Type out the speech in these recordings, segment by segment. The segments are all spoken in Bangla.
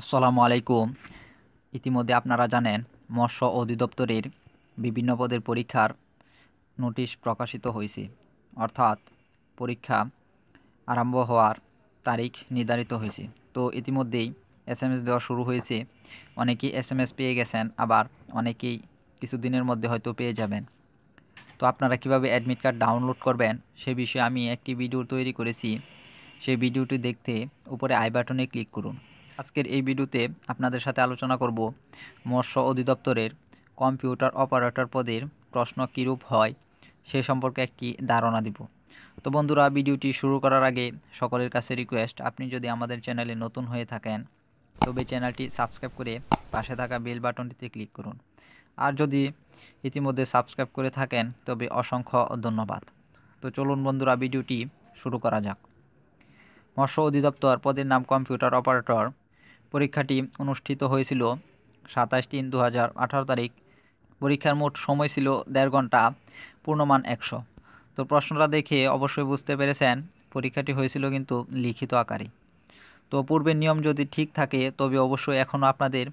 আসসালামু আলাইকুম ইতিমধ্যে আপনারা জানেন মৎস্য অধিদপ্তরের বিভিন্ন পদের পরীক্ষার নোটিশ প্রকাশিত হয়েছে অর্থাৎ পরীক্ষা আরম্ভ হওয়ার তারিখ নির্ধারিত হয়েছে তো ইতিমধ্যেই এস এম এস দেওয়া শুরু হয়েছে অনেকেই এস এম এস পেয়ে গেছেন আবার অনেকেই কিছুদিনের মধ্যে হয়তো পেয়ে যাবেন তো আপনারা কিভাবে অ্যাডমিট কার্ড ডাউনলোড করবেন সে বিষয়ে আমি একটি ভিডিও তৈরি করেছি সেই ভিডিওটি দেখতে উপরে আই বাটনে ক্লিক করুন আজকের এই ভিডিওতে আপনাদের সাথে আলোচনা করব মৎস্য অধিদপ্তরের কম্পিউটার অপারেটর পদের প্রশ্ন কীরূপ হয় সে সম্পর্কে একটি ধারণা দিব তো বন্ধুরা ভিডিওটি শুরু করার আগে সকলের কাছে রিকোয়েস্ট আপনি যদি আমাদের চ্যানেলে নতুন হয়ে থাকেন তবে চ্যানেলটি সাবস্ক্রাইব করে পাশে থাকা বেল বাটনটিতে ক্লিক করুন আর যদি ইতিমধ্যে সাবস্ক্রাইব করে থাকেন তবে অসংখ্য ধন্যবাদ তো চলুন বন্ধুরা ভিডিওটি শুরু করা যাক মৎস্য অধিদপ্তর পদের নাম কম্পিউটার অপারেটর পরীক্ষাটি অনুষ্ঠিত হয়েছিল সাতাশ তিন দু হাজার আঠারো তারিখ পরীক্ষার মোট সময় ছিল দেড় ঘন্টা পূর্ণমান একশো তো প্রশ্নটা দেখে অবশ্যই বুঝতে পেরেছেন পরীক্ষাটি হয়েছিল কিন্তু লিখিত আকারে তো পূর্বের নিয়ম যদি ঠিক থাকে তবে অবশ্যই এখনও আপনাদের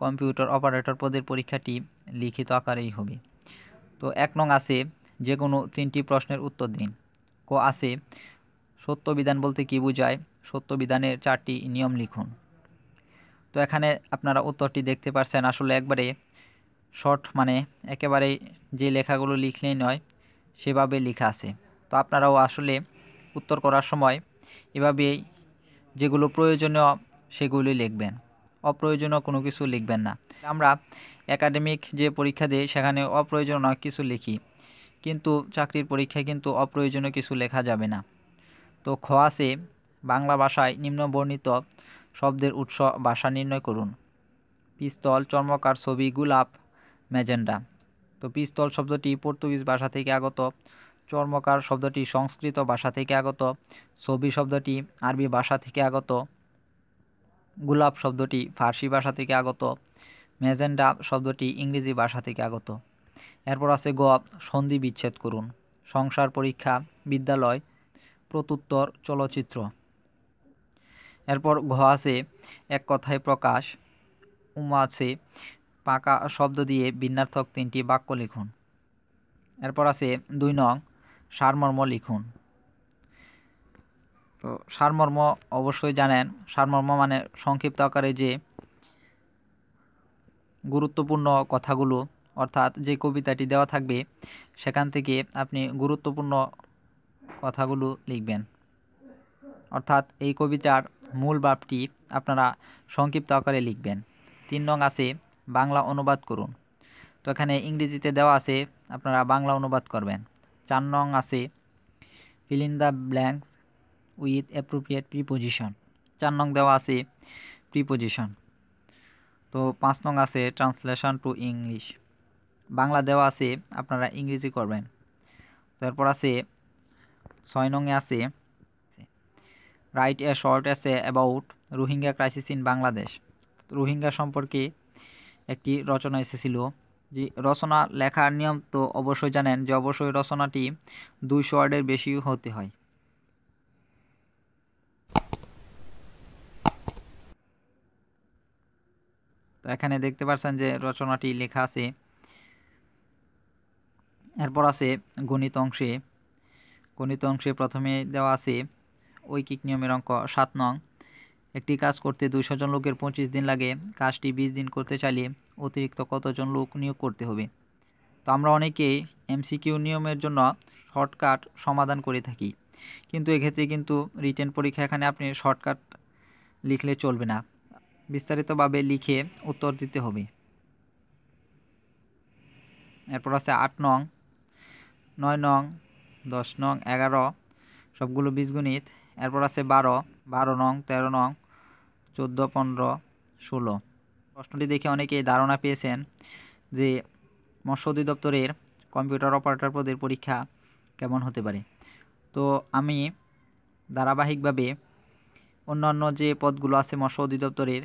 কম্পিউটার অপারেটর পদের পরীক্ষাটি লিখিত আকারেই হবে তো এক নং আছে যে কোনো তিনটি প্রশ্নের উত্তর দিন ক আছে সত্য বিধান বলতে কি বুঝায় সত্য বিধানের চারটি নিয়ম লিখুন তো এখানে আপনারা উত্তরটি দেখতে পারছেন আসলে একবারে শর্ট মানে একেবারে যে লেখাগুলো লিখলেই নয় সেভাবে লেখা আছে তো আপনারাও আসলে উত্তর করার সময় এভাবেই যেগুলো প্রয়োজনীয় সেগুলি লিখবেন অপ্রয়োজনীয় কোনো কিছু লিখবেন না আমরা একাডেমিক যে পরীক্ষা দিই সেখানে অপ্রয়োজনীয় কিছু লিখি কিন্তু চাকরির পরীক্ষায় কিন্তু অপ্রয়োজনীয় কিছু লেখা যাবে না তো খোয়াসে বাংলা ভাষায় নিম্নবর্ণিত শব্দের উৎস ভাষা নির্ণয় করুন পিস্তল চর্মকার ছবি গুলাপ ম্যাজেন্ডা তো পিস্তল শব্দটি পর্তুগিজ ভাষা থেকে আগত চর্মকার শব্দটি সংস্কৃত ভাষা থেকে আগত ছবি শব্দটি আরবি ভাষা থেকে আগত গুলাপ শব্দটি ফার্সি ভাষা থেকে আগত ম্যাজেন্ডা শব্দটি ইংরেজি ভাষা থেকে আগত এরপর আছে গ সন্ধি বিচ্ছেদ করুন সংসার পরীক্ষা বিদ্যালয় প্রত্যুত্তর চলচ্চিত্র এরপর ঘ আছে এক কথায় প্রকাশ উমা আছে পাকা শব্দ দিয়ে ভিন্নার্থক তিনটি বাক্য লিখুন এরপর আছে দুই নং সারমর্ম লিখুন তো সারমর্ম অবশ্যই জানেন সারমর্ম মানে সংক্ষিপ্ত আকারে যে গুরুত্বপূর্ণ কথাগুলো অর্থাৎ যে কবিতাটি দেওয়া থাকবে সেখান থেকে আপনি গুরুত্বপূর্ণ কথাগুলো লিখবেন অর্থাৎ এই কবিতার মূল ভাবটি আপনারা সংক্ষিপ্ত আকারে লিখবেন তিন নং আছে বাংলা অনুবাদ করুন তো এখানে ইংরেজিতে দেওয়া আছে আপনারা বাংলা অনুবাদ করবেন চার নং আছে fill the blanks with appropriate preposition চার নং দেওয়া আছে প্রিপোজিশন তো পাঁচ নং আছে ট্রান্সলেশন টু ইংলিশ বাংলা দেওয়া আছে আপনারা ইংরেজি করবেন তারপর আছে ছয় নংয়ে আছে write a short essay about Rohingya crisis in Bangladesh Rohingya সম্পর্কে একটি রচনা এসেছিল যে রচনা লেখার নিয়ম তো অবশ্যই জানেন যে অবশ্যই রচনাটি দুইশো ওয়ার্ডের বেশি হতে হয় তো এখানে দেখতে পাচ্ছেন যে রচনাটি লেখা আছে এরপর আছে গণিত অংশে গণিত অংশে প্রথমে দেওয়া আছে ঐকিক নিয়মের অঙ্ক সাত নং একটি কাজ করতে দুইশো জন লোকের পঁচিশ দিন লাগে কাজটি বিশ দিন করতে চাইলে অতিরিক্ত কতজন লোক নিয়োগ করতে হবে তো আমরা অনেকেই এমসিকিউ নিয়মের জন্য শর্টকাট সমাধান করে থাকি কিন্তু এক্ষেত্রে কিন্তু রিটেন পরীক্ষা এখানে আপনি শর্টকাট লিখলে চলবে না বিস্তারিতভাবে লিখে উত্তর দিতে হবে এরপর আছে আট নং নয় নং দশ নং এগারো সবগুলো বীজগণিত এরপর আছে বারো বারো নং তেরো নং চোদ্দো পনেরো ষোলো প্রশ্নটি দেখে অনেকেই ধারণা পেয়েছেন যে মৎস্য অধিদপ্তরের কম্পিউটার অপারেটর পদের পরীক্ষা কেমন হতে পারে তো আমি ধারাবাহিকভাবে অন্যান্য যে পদগুলো আছে মৎস্য অধিদপ্তরের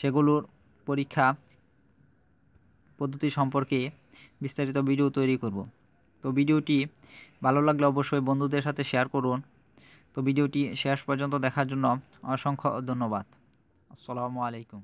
সেগুলোর পরীক্ষা পদ্ধতি সম্পর্কে বিস্তারিত ভিডিও তৈরি করব তো ভিডিওটি ভালো লাগলে অবশ্যই বন্ধুদের সাথে শেয়ার করুন তো ভিডিওটি শেষ পর্যন্ত দেখার জন্য অসংখ্য ধন্যবাদ আসসালামু আলাইকুম